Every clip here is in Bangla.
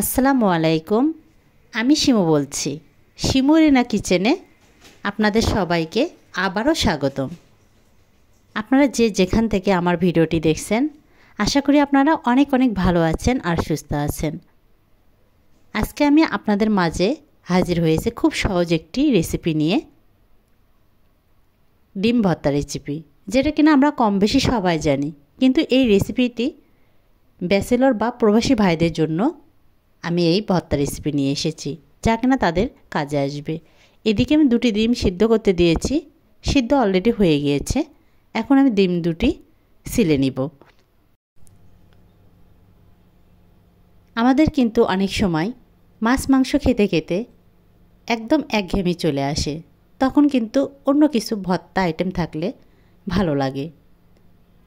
আসসালামু আলাইকুম আমি শিমু বলছি শিমু রেনা কিচেনে আপনাদের সবাইকে আবারও স্বাগতম আপনারা যে যেখান থেকে আমার ভিডিওটি দেখছেন আশা করি আপনারা অনেক অনেক ভালো আছেন আর সুস্থ আছেন আজকে আমি আপনাদের মাঝে হাজির হয়েছে খুব সহজ একটি রেসিপি নিয়ে ডিম ভর্তা রেসিপি যেটা কিনা আমরা কম বেশি সবাই জানি কিন্তু এই রেসিপিটি ব্যাচেলর বা প্রবাসী ভাইদের জন্য আমি এই ভর্তা রেসিপি নিয়ে এসেছি যা কিনা তাদের কাজে আসবে এদিকে আমি দুটি ডিম সিদ্ধ করতে দিয়েছি সিদ্ধ অলরেডি হয়ে গিয়েছে এখন আমি ডিম দুটি সিলে নিব আমাদের কিন্তু অনেক সময় মাছ মাংস খেতে খেতে একদম একঘেয়েমি চলে আসে তখন কিন্তু অন্য কিছু ভত্তা আইটেম থাকলে ভালো লাগে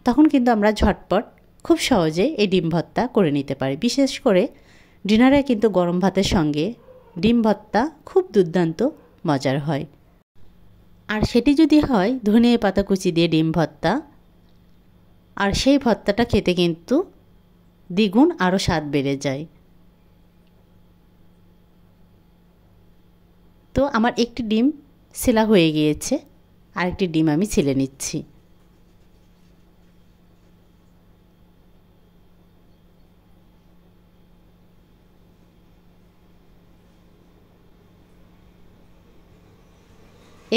তখন কিন্তু আমরা ঝটপট খুব সহজে এই ডিম ভত্তা করে নিতে পারি বিশেষ করে ডিনারে কিন্তু গরম ভাতের সঙ্গে ডিম ভত্তা খুব দুর্দান্ত মজার হয় আর সেটি যদি হয় ধনিয়া পাতা কুচি দিয়ে ডিম ভত্তা আর সেই ভত্তাটা খেতে কিন্তু দ্বিগুণ আরও স্বাদ বেড়ে যায় তো আমার একটি ডিম সেলা হয়ে গিয়েছে আরেকটি ডিম আমি ছেলে নিচ্ছি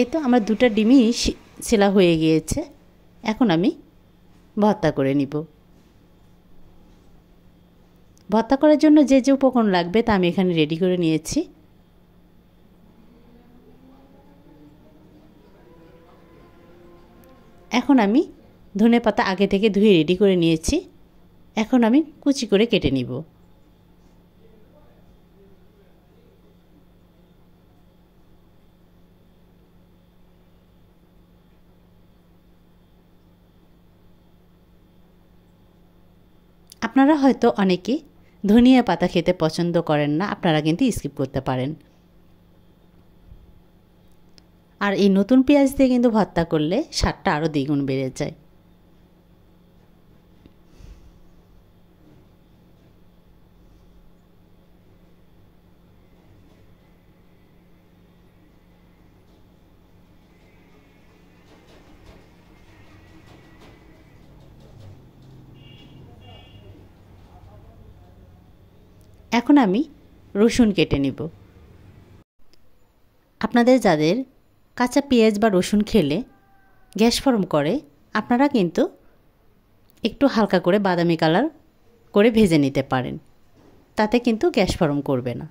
এতো তো আমার দুটা ডিমই সেলা হয়ে গিয়েছে এখন আমি ভর্তা করে নিব ভর্তা করার জন্য যে যে উপকরণ লাগবে তা আমি এখানে রেডি করে নিয়েছি এখন আমি ধনে পাতা আগে থেকে ধুয়ে রেডি করে নিয়েছি এখন আমি কুচি করে কেটে নিব আপনারা হয়তো অনেকে ধনিয়া পাতা খেতে পছন্দ করেন না আপনারা কিন্তু স্কিপ করতে পারেন আর এই নতুন পেঁয়াজ দিয়ে কিন্তু ভর্তা করলে স্বাদটা আরও দ্বিগুণ বেড়ে যায় এখন আমি রসুন কেটে নিব আপনাদের যাদের কাঁচা পেঁয়াজ বা রসুন খেলে গ্যাস ফর্ম করে আপনারা কিন্তু একটু হালকা করে বাদামি কালার করে ভেজে নিতে পারেন তাতে কিন্তু গ্যাস ফর্ম করবে না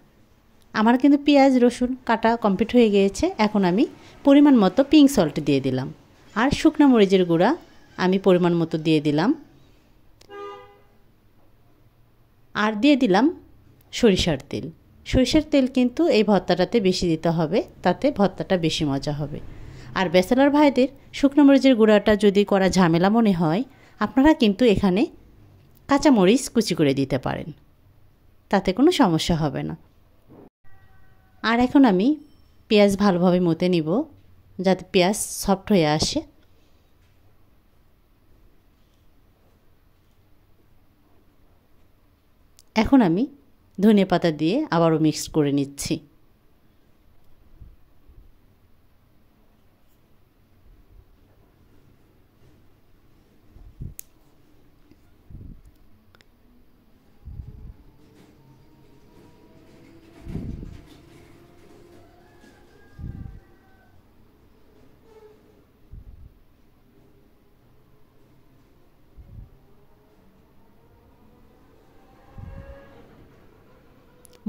আমার কিন্তু পেঁয়াজ রসুন কাটা কমপ্লিট হয়ে গিয়েছে এখন আমি পরিমাণ মতো পিঙ্ক সল্ট দিয়ে দিলাম আর শুকনা মরিচের গুঁড়া আমি পরিমাণ মতো দিয়ে দিলাম আর দিয়ে দিলাম সরিষার তেল সরিষার তেল কিন্তু এই ভর্তাটাতে বেশি দিতে হবে তাতে ভর্তাটা বেশি মজা হবে আর ব্যাচেলার ভাইদের শুকনো মরিচের গুঁড়াটা যদি করা ঝামেলা মনে হয় আপনারা কিন্তু এখানে কাঁচামরিচ কুচি করে দিতে পারেন তাতে কোনো সমস্যা হবে না আর এখন আমি পেঁয়াজ ভালোভাবে মতে নিব যাতে পেঁয়াজ সফট হয়ে আসে এখন আমি ধনে পাতা দিয়ে আবারও মিক্স করে নিচ্ছি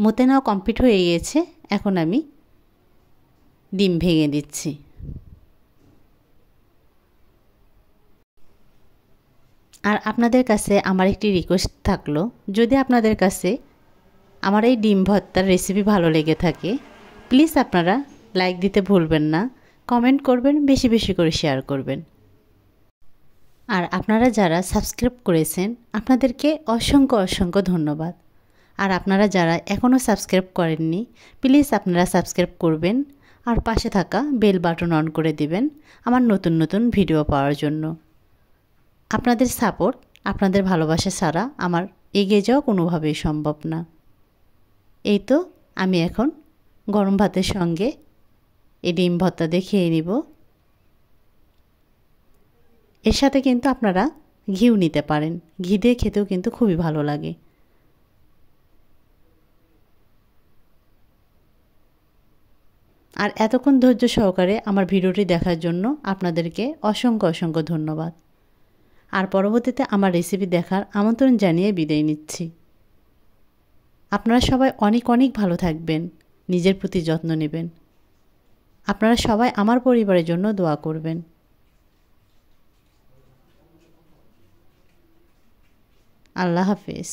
মোতে নাও কমপ্লিট হয়ে গিয়েছে এখন আমি ডিম ভেঙে দিচ্ছি আর আপনাদের কাছে আমার একটি রিকোয়েস্ট থাকলো যদি আপনাদের কাছে আমার এই ডিম ভর্তার রেসিপি ভালো লেগে থাকে প্লিজ আপনারা লাইক দিতে ভুলবেন না কমেন্ট করবেন বেশি বেশি করে শেয়ার করবেন আর আপনারা যারা সাবস্ক্রাইব করেছেন আপনাদেরকে অসংখ্য অসংখ্য ধন্যবাদ আর আপনারা যারা এখনও সাবস্ক্রাইব করেননি প্লিজ আপনারা সাবস্ক্রাইব করবেন আর পাশে থাকা বেল বাটন অন করে দিবেন আমার নতুন নতুন ভিডিও পাওয়ার জন্য আপনাদের সাপোর্ট আপনাদের ভালোবাসা ছাড়া আমার এগিয়ে যাওয়া কোনোভাবেই সম্ভব না এই তো আমি এখন গরম ভাতের সঙ্গে এই ডিম ভর্তা দিয়ে খেয়ে নিব এর সাথে কিন্তু আপনারা ঘিউ নিতে পারেন ঘি দিয়ে খেতেও কিন্তু খুবই ভালো লাগে আর এতক্ষণ ধৈর্য সহকারে আমার ভিডিওটি দেখার জন্য আপনাদেরকে অসংখ্য অসংখ্য ধন্যবাদ আর পরবর্তীতে আমার রেসিপি দেখার আমন্ত্রণ জানিয়ে বিদায় নিচ্ছি আপনারা সবাই অনেক অনেক ভালো থাকবেন নিজের প্রতি যত্ন নেবেন আপনারা সবাই আমার পরিবারের জন্য দোয়া করবেন আল্লাহ হাফিজ